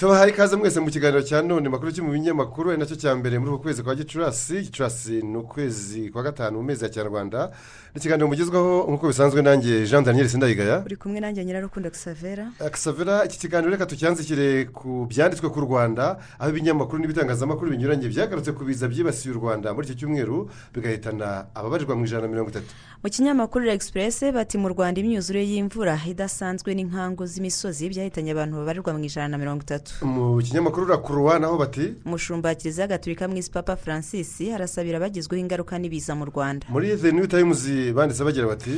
tubahaye ikaze mwese mu kiganiro cya none makuru cyo mu binyamakuru ari nacyo cya mbere muri uku kwezi kwa gicurasi gicurasi ni ukwezi kwa gatanu mu mezi ya kinyarwanda nikiganiro mugezweho nk'uko bisanzwe nanjye jean daniel sindayigaya uri kumwe nanjye nyirarukunda gisavera gisavera eh, iki kiganiro reka tucyandikire ku byanditswe ku rwanda aho ibinyamakuru n'ibitangazamakuru binyuranye byagarutse ku biza byibasiye u rwanda muri icyo cyumweru bigahitana ababarirwa mu ijana na mirongo itatu mu kinyamakuru regisipurense bati mu rwanda imyuzure y'imvura idasanzwe n'inkango z'imisozi byahitanye abantu babarirwa mu ijana na mirongo itatu mu kinyamakuru urakuruwa naho bati umushumba kiliziya gatulika mwisi papa francis arasabira abagizweho ingaruka n'ibiza mu rwanda muri the new times banditse bagira bati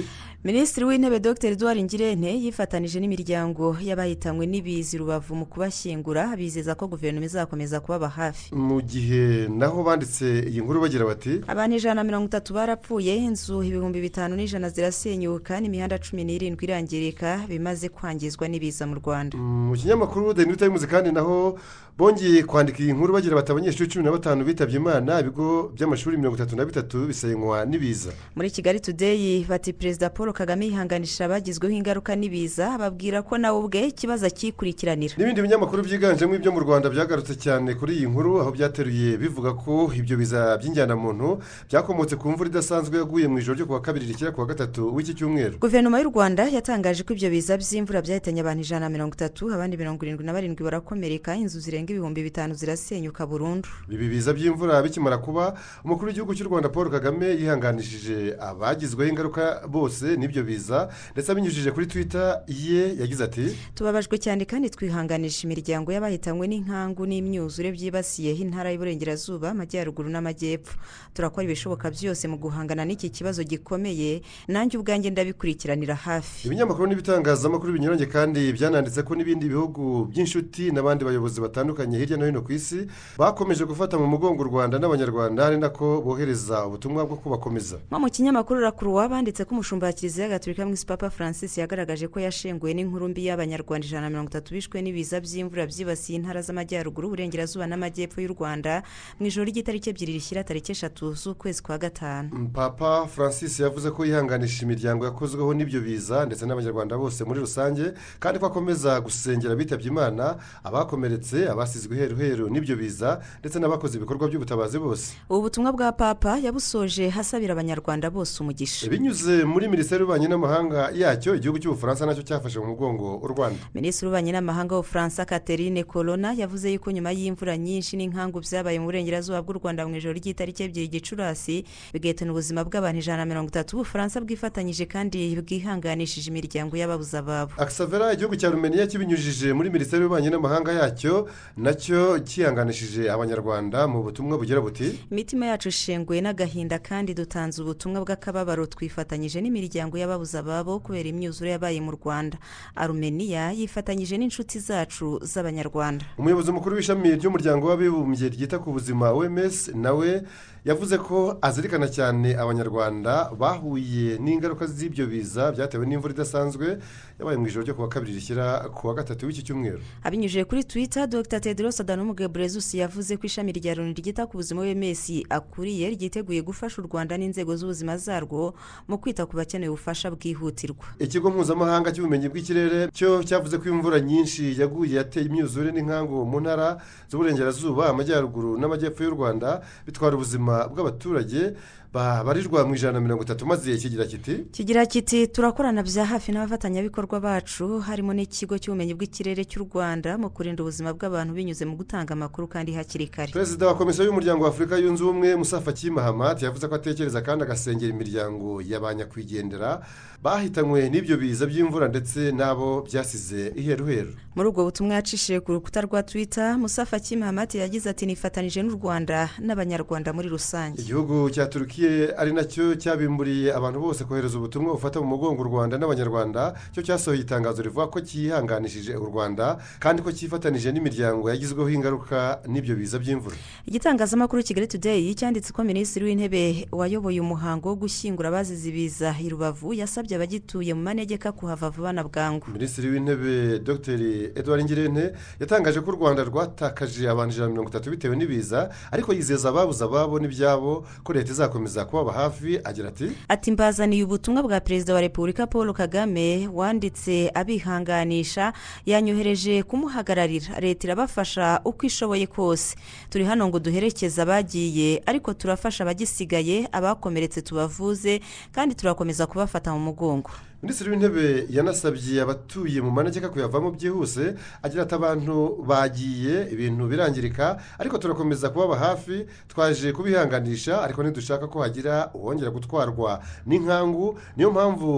minisitiri w'intebe dr eduard ngirente yifatanije n'imiryango y'abahitanwe n'ibizi rubavu mu kubashyingura bizeza ko guverinoma izakomeza kubaba hafi mu gihe naho banditse iyi nkuru bagira bati abantu ijana na mirongo itatu barapfuye inzu ibihumbi bitanu n'ijana zirasenyuka n'imihanda cumi n'irindwi irangirika bimaze kwangizwa n'ibiza mu rwanda mu kinyamakuru the new times kandi kandi naho bongeye kwandika iyi nkuru bagira bati abanyeshuri cumi na batanu bitabye imana ibigo by'amashuri mirongo itatu na bitatu bisenywa n'ibiza muri kigali tudeyi bati perezida paul kagame yihanganisha abagizweho ingaruka n'ibiza babwira ko nawe ubwe ikibazo akikurikiranira n'ibindi binyamakuru byiganjemo ibyo mu rwanda byagarutse cyane kuri iyi nkuru aho byateruye bivuga ko ibyo biza by'injyanamuntu byakomotse ku mvura idasanzwe yaguye mu ijoro ryo kuwa kabiri rishyira kuwa gatatu w'iki cyumweru guverinoma y'u rwanda yatangaje ko ibyo biza by'imvura byahitanye abantu ijana na mirongo itatu abandi mirongo irindwi na barindwi bara barakomereka inzu zirenga ibihumbi bitanu zirasenyuka burundu ibi biza by'imvura bikimara kuba umukuru w'igihugu cy'u rwanda paul kagame yihanganishije abagizweho ingaruka bose n'ibyo biza ndetse abinyujije kuri twita ye yagize ati tubabajwe cyane kandi twihanganisha imiryango y’abahitanwe n'inkangu n'imyuzure byibasiyeho intara y'iburengerazuba amajyaruguru n'amajyepfo turakora ibishoboka byose mu guhangana n'iki kibazo gikomeye nanjye ubwanjye ndabikurikiranira hafi ibinyamakuru n'ibitangazamakuru binyuranye kandi byananditse ko n'ibindi bihugu by'inshuti n'abandi bayobozi batandukanye hirya no hino ku isi bakomeje gufata mu mugongo u rwanda n'abanyarwanda ari nako bohereza ubutumwa bwo kubakomeza nko mu kinyamakuru rakuru wabanditse ko umushumba wa kiliziya gatolika mwisi papa francis yagaragaje ko yashenguwe n'inkuru mbi y'abanyarwanda ijana na mirongo itatu bishwe n'ibiza by'imvura byibasiye intara z'amajyaruguru uburengerazuba n'amajyepfo y'u rwanda mu ijoro ry'itariki ebyiri rishyira tariki eshatu z'ukwezi kwa gatanu mm, papa francis yavuze ko yihanganisha imiryango yakozweho n'ibyo biza ndetse n'abanyarwanda bose muri rusange kandi ko akomeza gusengera abitabye imana abakomeretse abasizwe iheruheru n'ibyo biza ndetse n'abakoze ibikorwa by'ubutabazi bose ubu butumwa bwa papa yabusoje hasabira abanyarwanda bose umugisha binyuze muri minisiteri y'ububanyi n'amahanga yacyo igihugu cy'ubufaransa nacyo cyafashe mu mugongo u rwanda minisitiri w'ububanyi n'amahanga w'ubufaransa katerine korona yavuze yuko nyuma y'imvura nyinshi n'inkangu byabaye mu burengerazuba bw'u rwanda mu ijoro ry'itariki ebyiri gicurasi bigahitana ubuzima bw'abantu ijana na mirongo itatu ubufaransa bwifatanyije kandi bwihanganishije imiryango yababuza ababo akisavera igihugu cya rumeniya kibinyujije muri minisiteri y'ububanyi n'amahanga mpuzamahanga yacyo nacyo cyihanganishije abanyarwanda mu butumwa bugira buti imitima yacu ishenguye n'agahinda kandi dutanze ubutumwa bw'akababaro twifatanyije n'imiryango y'ababuze ababo kubera imyuzure yabaye mu rwanda arumeniya yifatanyije n'inshuti zacu z'abanyarwanda umuyobozi mukuru w'ishami ry'umuryango w'abibumbye ryita ku buzima wemes nawe yavuze ko azirikana cyane abanyarwanda bahuye n'ingaruka z'ibyo biza byatewe n'imvura idasanzwe yabaye mu ijoro ryo kuwa kabiri rishyira kuwa gatatu w'iki cyumweru abinyujije kuri twitter dr tedros adanamu gebrezus yavuze ko ishami rya loni ryita ku buzima bw'imesi akuriye ryiteguye gufasha u rwanda n'inzego z'ubuzima zarwo mu kwita ku bakeneye ubufasha bwihutirwa ikigo mpuzamahanga cy'ubumenyi bw'ikirere cyo cyavuze ko imvura nyinshi yaguye yateye imyuzure n'inkangu mu ntara z'uburengerazuba amajyaruguru n'amajyepfo y'u rwanda bitwara ubuzima bw'abaturage babarirwa mu ijana na mirongo itatu maze kigira kiti kigira kiti turakorana bya hafi n'abafatanyabikorwa bacu harimo n'ikigo cy'ubumenyi bw'ikirere cy'u rwanda mu kurinda ubuzima bw'abantu binyuze mu gutanga amakuru kandi hakiri kare perezida wa komisiyo y'umuryango w'afurika yunze ubumwe musafaki mahamat yavuze ko atekereza kandi agasengera imiryango ya ba nyakwigendera bahitanywe n'ibyo biza by'imvura ndetse n'abo byasize iheruheru muri ubwo butumwa yacishije ku rukuta rwa twita musafaki mahamat yagize ati nifatanije n'u rwanda n'abanyarwanda muri rusange igihugu cya turukiya ari nacyo cyabimburiye abantu bose kohereza ubutumwa bufata mu mugongo u rwanda n'abanyarwanda cyo cyasohoye itangazo rivuga ko cyihanganishije u rwanda kandi ko cyifatanije n'imiryango yagizweho ingaruka n'ibyo biza by'imvura igitangazamakuru kigali Today cyanditse ko minisitiri w'intebe wayoboye umuhango wo gushyingura abazize ibiza i rubavu yasabye abagituye mu manegeka kuhava vuba na bwangu minisitiri w'intebe dr edouard ngirente yatangaje ko u rwanda rwatakaje abantu ijana na mirongo itatu bitewe n'ibiza ariko yizeza ababuze ababo n'ibyabo ko leta izakomeza akomeza kubaba hafi agira ati ati mbazaniye ubutumwa bwa perezida wa repubulika paul kagame wanditse abihanganisha yanyohereje kumuhagararira leta irabafasha uko ishoboye kose turi hano ngo duherekeze abagiye ariko turafasha abagisigaye abakomeretse tubavuze kandi turakomeza kubafata mu mugongo minisitiri w'intebe yanasabye abatuye mu manegeka kuyavamo byihuse agira ati abantu bagiye ibintu birangirika ariko turakomeza kubaba hafi twaje kubihanganisha ariko ntidushaka ko hagira uwongera gutwarwa n'inkangu niyo mpamvu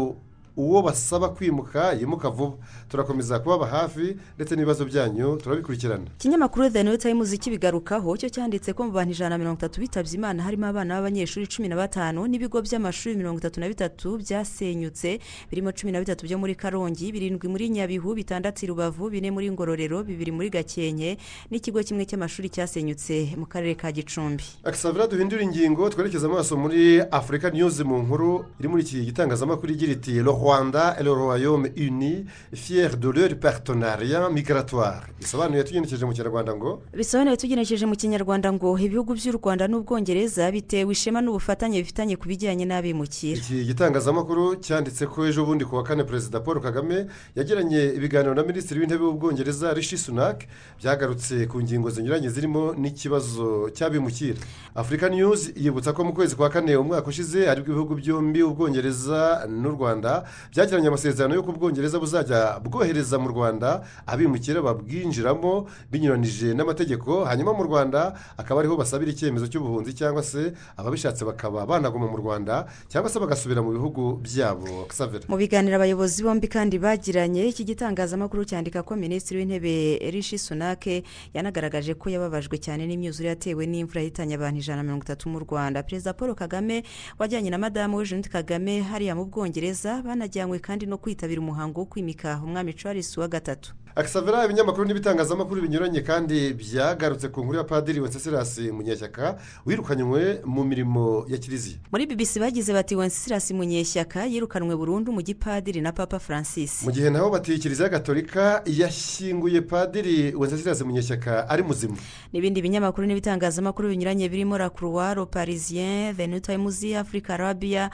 uwo basaba kwimuka yimuka vuba turakomeza kubaba hafi ndetse n'ibibazo byanyu turabikurikirana ikinyamakuru the note y'umuziki bigarukaho cyo cyanditse ko mu bantu ijana na mirongo itatu bitabye imana harimo abana b'abanyeshuri cumi na batanu n'ibigo by'amashuri mirongo itatu na bitatu byasenyutse birimo cumi na bitatu byo muri karongi birindwi muri nyabihu bitandatu i rubavu bine muri ngororero bibiri muri gakenke n'ikigo kimwe cy'amashuri cyasenyutse mu karere ka gicumbi agasabira duhindura ingingo twerekeza amaso muri afurika niyuzi mu nkuru iri muri iki gitangazamakuru igira iti roho rwanda et le royaume uni fier de leur partenariat migratoire bisobanuye tugenekereje mu kinyarwanda ngo bisobanuye tugenekereje mu kinyarwanda ngo ibihugu by'u rwanda n'ubwongereza bitewe ishema n'ubufatanye bifitanye ku bijyanye n'abimukira iki gitangazamakuru cyanditse ko ejo bundi ku wa kane perezida paul kagame yagiranye ibiganiro na minisitiri w'intebe w'ubwongereza rishi sunak byagarutse ku ngingo zinyuranye zirimo n'ikibazo cy'abimukira afurika niyuzi yibutsa ko mu kwezi kwa kane umwaka ushize aribwo ibihugu byombi ubwongereza n'u rwanda byagiranye amasezerano yo ku Bwongereza buzajya bwohereza mu rwanda abimukira babwinjiramo binyuranije n'amategeko hanyuma mu rwanda akaba ariho basabira icyemezo cy'ubuhunzi cyangwa se ababishatse bakaba banaguma mu rwanda cyangwa se bagasubira mu bihugu byabo mu biganiro abayobozi bombi kandi bagiranye iki gitangazamakuru cyandika ko minisitiri w'intebe rishi sunake yanagaragaje ko yababajwe cyane n'imyuzure yatewe n'imvura yahitanye abantu ijana na mirongo itatu mu rwanda perezida paul kagame wajyanye na madamu w'ejo kagame hariya mu bwongereza bana banajyanywe kandi no kwitabira umuhango wo kwimika umwami Charles wa gatatu akisavera ibinyamakuru n'ibitangazamakuru binyuranye kandi byagarutse ku nkuru ya padiri wencesirasi munyeshyaka wirukanywe mu mirimo ya kiliziya muri BBC bagize bati wencesirasi munyeshyaka yirukanwe burundu mu gipadiri na papa francis mu gihe nabo bati kiliziya gatolika yashyinguye padiri wencesirasi munyeshyaka ari muzima n'ibindi binyamakuru n'ibitangazamakuru binyuranye birimo la croix parisien venuta muzi afurika arabiya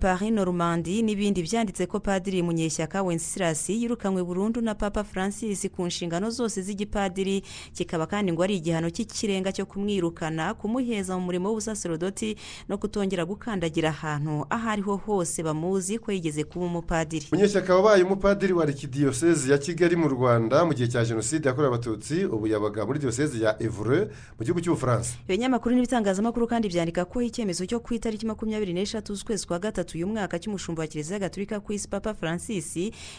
paris normandi n'ibindi byanditse yanditse ko padiri munyeshyaka wensilas yirukanywe burundu na papa francis ku nshingano zose z'igipadiri kikaba kandi ngo ari igihano cy'ikirenga cyo kumwirukana kumuheza mu murimo w'ubusaserodoti no kutongera gukandagira ahantu aho ariho hose bamuzi ko yigeze kuba umupadiri munyeshyaka wabaye umupadiri wa arikidiyosezi ya kigali mu rwanda mu gihe cya jenoside yakorewe abatutsi ubu yabaga muri diyosezi ya evure mu gihugu cy'ubufaransa ibinyamakuru n'ibitangazamakuru kandi byandika ko icyemezo cyo ku itariki makumyabiri n'eshatu z'ukwezi kwa gatatu uyu mwaka cy'umushumba wa kiliziya gatulika Afrika ku isi papa francis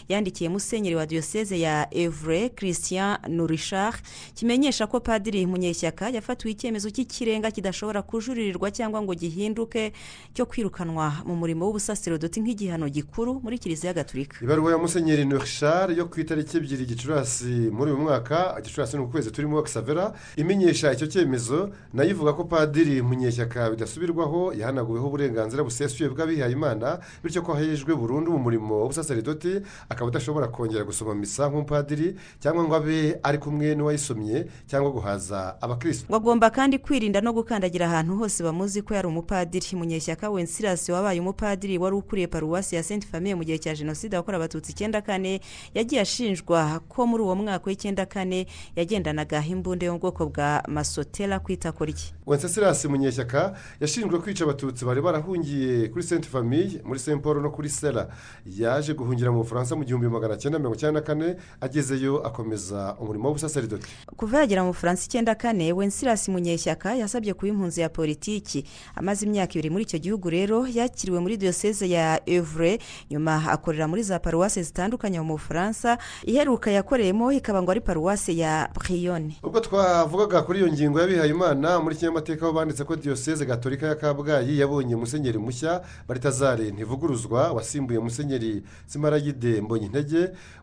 yandikiye musenyeri wa diyoseze ya evure christian norishar kimenyesha ko padiri munyeshyaka yafatiwe icyemezo cy'ikirenga kidashobora kujuririrwa cyangwa ngo gihinduke cyo kwirukanwa mu murimo w'ubusaserdoti nk'igihano gikuru muri kiliziya gatulika ibaruwa ya musenyeri norishar yo ku itariki ebyiri gicurasi muri uyu mwaka gicurasi ni ukwezi turimo kisavera imenyesha icyo cyemezo nayo ivuga ko padiri munyeshyaka bidasubirwaho yahanaguweho uburenganzira busesuye bw'abihayimana bityo ko hejwe burundu uri mu murimo w'ubusaseridoti akaba adashobora kongera gusoma misa nk'umupadiri cyangwa ngo abe ari kumwe n'uwayisomye cyangwa guhaza abakirisitu bagomba kandi kwirinda no gukandagira ahantu hose bamuzi ko yari umupadiri munyeshyaka wencirasi wabaye umupadiri wari ukuriye paruwasi ya senti famiye mu gihe cya jenoside yakorewe abatutsi icyenda kane yagiye ashinjwa ko muri uwo mwaka w'icyenda kane yagendanaga imbunda yo mu bwoko bwa masotera ku itako rye wencirasi munyeshyaka yashinjwe kwica abatutsi bari barahungiye kuri senti famiye muri senti paul no kuri sera yaje guhungira mu bufaransa mu gihumbi magana cyenda mirongo icyenda na kane agezeyo akomeza umurimo w'ubusaseridoti kuva yagera mu bufaransa icyenda kane wensilasi munyeshyaka yasabye kuba impunzi ya politiki amaze imyaka ibiri muri icyo gihugu rero yakiriwe muri diyoseze ya evure nyuma akorera muri za paruwase zitandukanye mu bufaransa iheruka yakoreyemo ikaba ngo ari paruwase ya buriyoni ubwo twavugaga kuri iyo ngingo y'abihaye imana muri kinyamateka aho banditse ko diyoseze gatolika ya kabgayi yabonye musenyeri mushya baritazare ntivuguruzwa wasimbuye Musenyeri simaragide mbonye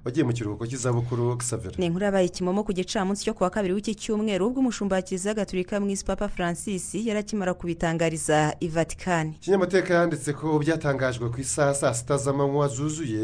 wagiye mu kiruhuko cy'izabukuru gisavera ni inkuru yabaye kimomo ku gicamunsi cyo ku wa kabiri w'iki cyumweru ubwo umushumba wa kiliziya gaturika mwisi papa francis yarakimara kubitangariza i vatikani kinyamateka yanditse ko byatangajwe ku isaha saa sita z'amanywa zuzuye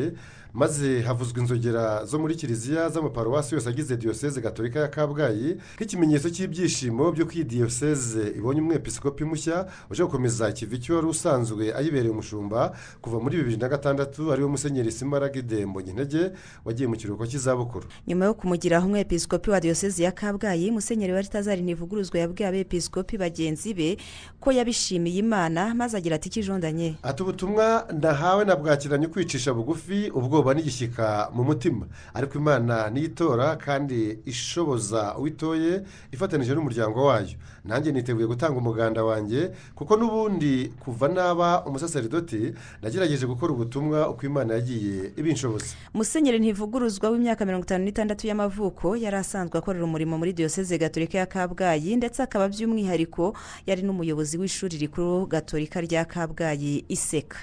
maze havuzwe inzogera zo muri kiliziya z'amaparuwasi yose agize diyoseze gatolika ya kabgayi nk'ikimenyetso cy'ibyishimo byo ko diyoseze ibonye umwepisikopi mushya uje gukomeza kiva wari usanzwe ayibereye umushumba kuva muri bibiri na gatandatu ariwe musenyeri simaragide mbonyintege wagiye mu kiruhuko cy'izabukuru nyuma yo kumugiraho umwepisikopi wa diyoseze ya kabgayi musenyeri wa litazari ntivuguruzwa yabwiye abepisikopi bagenzi be ko yabishimiye imana maze agira ati ikijondanye ati ubutumwa ndahawe na nabwakiranye kwicisha bugufi ubwo ubwoba n'igishyika mu mutima ariko imana niyo kandi ishoboza uwitoye ifatanije n'umuryango wayo nanjye niteguye gutanga umuganda wanjye kuko n'ubundi kuva naba umusaseridoti nagerageje gukora ubutumwa uko imana yagiye ibinshoboza musenyeri ntivuguruzwa w'imyaka mirongo itanu n'itandatu y'amavuko yari asanzwe akorera umurimo muri diyoseze gatolika ya kabgayi ndetse akaba by'umwihariko yari n'umuyobozi w'ishuri rikuru gatolika rya kabgayi iseka